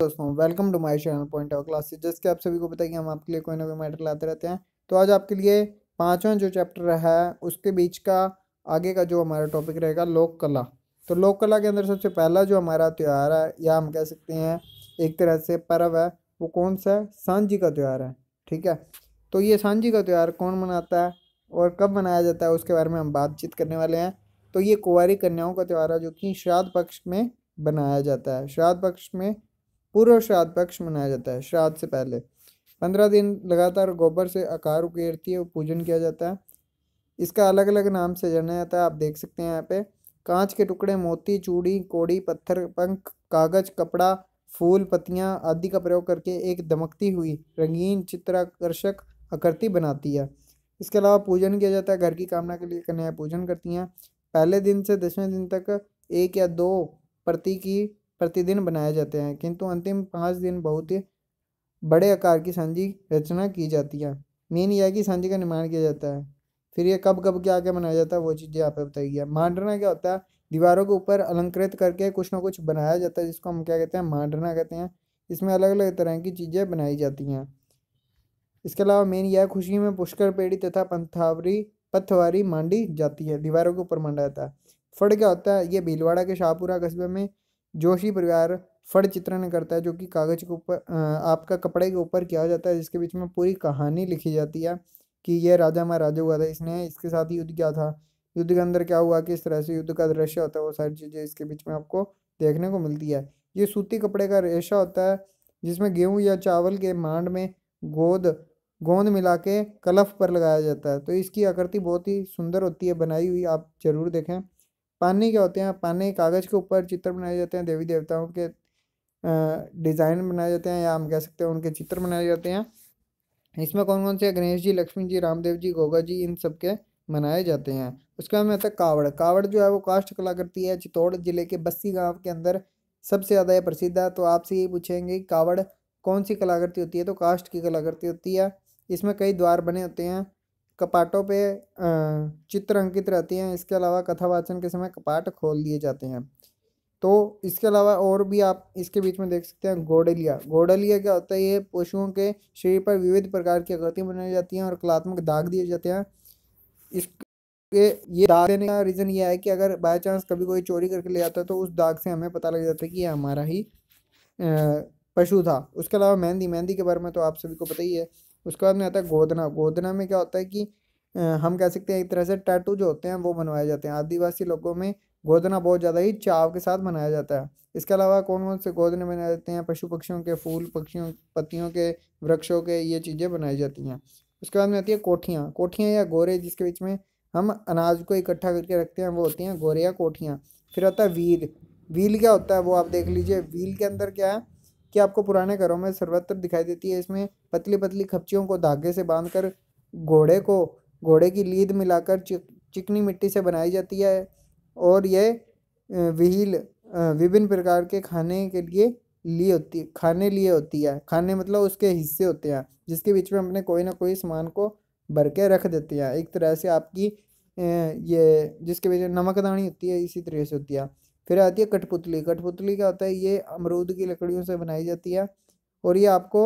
दोस्तों welcome to my channel point of classes कि आप सभी को पता है कि हम आपके लिए कोई ना कोई मैटर लाते रहते हैं तो आज आपके लिए पांचवा जो चैप्टर है उसके बीच का आगे का जो हमारा टॉपिक रहेगा लोक कला तो लोक कला के अंदर सबसे पहला जो हमारा त्यौहार है या हम कह सकते हैं एक तरह से पर्व है वो कौन सा है सांझी का त्यौहार है ठीक है तो ये सांझी का त्यौहार कौन मनाता है और कब मनाया जाता है उसके बारे में हम बातचीत करने वाले हैं तो ये कुंवारी कन्याओं का त्यौहार है जो कि श्राद्ध पक्ष में बनाया जाता है श्राद्ध पक्ष में पूर्व श्राद्ध पक्ष मनाया जाता है श्राद्ध से पहले पंद्रह दिन लगातार गोबर से आकार उकेरती है पूजन किया जाता है इसका अलग अलग नाम से जाना जाता है आप देख सकते हैं यहाँ पे कांच के टुकड़े मोती चूड़ी कोड़ी पत्थर पंख कागज कपड़ा फूल पत्तियाँ आदि का प्रयोग करके एक दमकती हुई रंगीन चित्राकर्षक आकृति बनाती है इसके अलावा पूजन किया जाता है घर की कामना के लिए कन्या पूजन करती हैं पहले दिन से दसवें दिन तक एक या दो प्रति की प्रतिदिन बनाए जाते हैं किंतु अंतिम पाँच दिन बहुत ही बड़े आकार की सांझी रचना की जाती है मेन यह है कि सांझी का निर्माण किया जाता है फिर ये कब कब क्या क्या मनाया जाता है वो चीज़ें यहाँ पे बताई है मांडना क्या होता है दीवारों के ऊपर अलंकृत करके कुछ ना कुछ बनाया जाता है जिसको हम क्या कहते हैं मांडना कहते हैं इसमें अलग अलग तरह की चीज़ें बनाई जाती हैं इसके अलावा मेन यह खुशी में पुष्कर पेड़ी तथा पंथावरी पथवारी मांडी जाती है दीवारों के ऊपर मांडा जाता है फड़ क्या होता है ये भीलवाड़ा के शाहपुरा कस्बे में जोशी परिवार फड़ चित्रण करता है जो कि कागज के ऊपर आपका कपड़े के ऊपर किया जाता है जिसके बीच में पूरी कहानी लिखी जाती है कि यह राजा महाराजा हुआ था इसने इसके साथ युद्ध किया था युद्ध के अंदर क्या हुआ किस तरह से युद्ध का दृश्य होता है वो सारी चीज़ें इसके बीच में आपको देखने को मिलती है ये सूती कपड़े का रेशा होता है जिसमें गेहूँ या चावल के मांड में गोद गोंद मिला के कलफ पर लगाया जाता है तो इसकी आकृति बहुत ही सुंदर होती है बनाई हुई आप ज़रूर देखें पाने क्या होते हैं पाने कागज़ के ऊपर चित्र बनाए जाते हैं देवी देवताओं के डिज़ाइन बनाए जाते हैं या हम कह सकते हैं उनके चित्र बनाए जाते हैं इसमें कौन कौन से गणेश जी लक्ष्मी जी रामदेव जी गोगा जी इन सब के मनाए जाते हैं उसके बाद में आता है कावड़ कावड़ जो है वो काष्ठ कला करती है चित्तौड़ जिले के बस्सी गांव के अंदर सबसे ज़्यादा ये प्रसिद्ध है तो आपसे ये पूछेंगे कि कावड़ कौन सी कलाकृति होती है तो काष्ठ की कलाकृति होती है इसमें कई द्वार बने होते हैं कपाटों पे चित्र अंकित रहती हैं इसके अलावा कथा वाचन के समय कपाट खोल दिए जाते हैं तो इसके अलावा और भी आप इसके बीच में देख सकते हैं गोडलिया गोडलिया क्या होता है ये पशुओं के शरीर पर विविध प्रकार की आकृतियाँ बनाई जाती हैं और कलात्मक दाग दिए जाते हैं इस ये ये दाग देने का रीज़न ये है कि अगर बाय चांस कभी कोई चोरी करके ले आता है तो उस दाग से हमें पता लग जाता है कि ये हमारा ही पशु था उसके अलावा मेहंदी मेहंदी के बारे में तो आप सभी को पता ही है उसके बाद में आता है गोदना गोदना में क्या होता है कि हम कह सकते हैं एक तरह से टैटू जो होते हैं वो बनवाए जाते हैं आदिवासी लोगों में गोदना बहुत ज़्यादा ही चाव के साथ मनाया जाता है इसके अलावा कौन कौन से गोदने बनाए जाते हैं पशु पक्षियों के फूल पक्षियों पत्तियों के वृक्षों के ये चीज़ें बनाई जाती हैं उसके बाद में आती है कोठियाँ कोठियाँ या गोरे जिसके बीच में हम अनाज को इकट्ठा करके रखते हैं वो होती हैं गोरे या कोठियाँ फिर आता है व्हील व्हील क्या होता है वो आप देख लीजिए व्हील के अंदर क्या है कि आपको पुराने घरों में सर्वत्र दिखाई देती है इसमें पतली पतली खपचियों को धागे से बांधकर घोड़े को घोड़े की लीद मिलाकर चिक, चिकनी मिट्टी से बनाई जाती है और यह व्हील विभिन्न प्रकार के खाने के लिए लिए होती खाने लिए होती है खाने मतलब उसके हिस्से होते हैं जिसके बीच में अपने कोई ना कोई सामान को भर के रख देते हैं एक तरह से आपकी ये जिसके बीच में नमकदानी होती है इसी तरह से होती है फिर आती है कठपुतली कठपुतली क्या होता है ये अमरूद की लकड़ियों से बनाई जाती है और ये आपको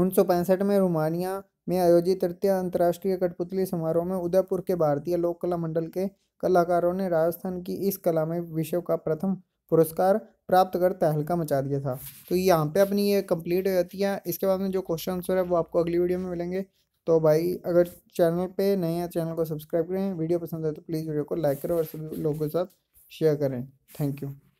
उन्नीस में रोमानिया में आयोजित तृतीय अंतर्राष्ट्रीय कठपुतली समारोह में उदयपुर के भारतीय लोक कला मंडल के कलाकारों ने राजस्थान की इस कला में विश्व का प्रथम पुरस्कार प्राप्त कर तहलका मचा दिया था तो यहाँ पे अपनी ये कंप्लीट हो जाती है इसके बाद में जो क्वेश्चन आंसर है वो आपको अगली वीडियो में मिलेंगे तो भाई अगर चैनल पे नए हैं चैनल को सब्सक्राइब करें वीडियो पसंद है तो प्लीज़ वीडियो को लाइक करें और सभी लोगों के साथ शेयर करें थैंक यू